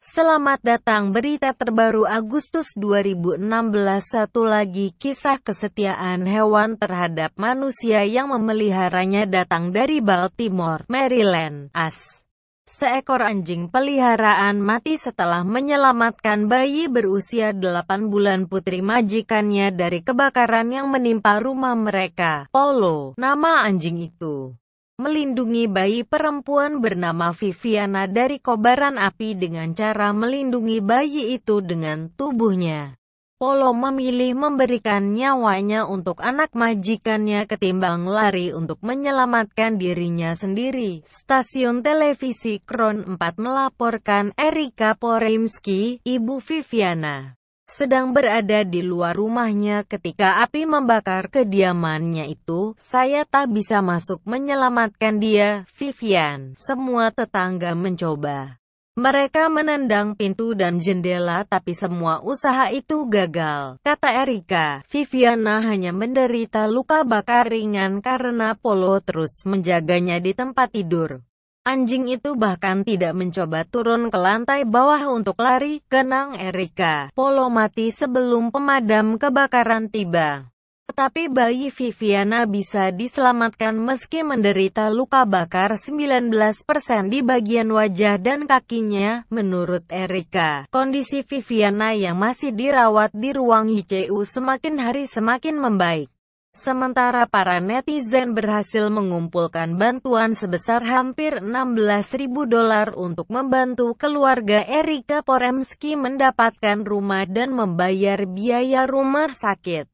Selamat datang berita terbaru Agustus 2016 Satu lagi kisah kesetiaan hewan terhadap manusia yang memeliharanya datang dari Baltimore, Maryland. As. Seekor anjing peliharaan mati setelah menyelamatkan bayi berusia 8 bulan putri majikannya dari kebakaran yang menimpa rumah mereka. Polo, nama anjing itu melindungi bayi perempuan bernama Viviana dari kobaran api dengan cara melindungi bayi itu dengan tubuhnya. Polo memilih memberikan nyawanya untuk anak majikannya ketimbang lari untuk menyelamatkan dirinya sendiri. Stasiun televisi Kron 4 melaporkan Erika Poremski, ibu Viviana sedang berada di luar rumahnya ketika api membakar kediamannya itu, saya tak bisa masuk menyelamatkan dia, Vivian. Semua tetangga mencoba. Mereka menendang pintu dan jendela tapi semua usaha itu gagal, kata Erika. Viviana hanya menderita luka bakar ringan karena Polo terus menjaganya di tempat tidur. Anjing itu bahkan tidak mencoba turun ke lantai bawah untuk lari, kenang Erika. Polo mati sebelum pemadam kebakaran tiba. Tetapi bayi Viviana bisa diselamatkan meski menderita luka bakar 19% di bagian wajah dan kakinya, menurut Erika. Kondisi Viviana yang masih dirawat di ruang ICU semakin hari semakin membaik. Sementara para netizen berhasil mengumpulkan bantuan sebesar hampir ribu dolar untuk membantu keluarga Erika Poremski mendapatkan rumah dan membayar biaya rumah sakit.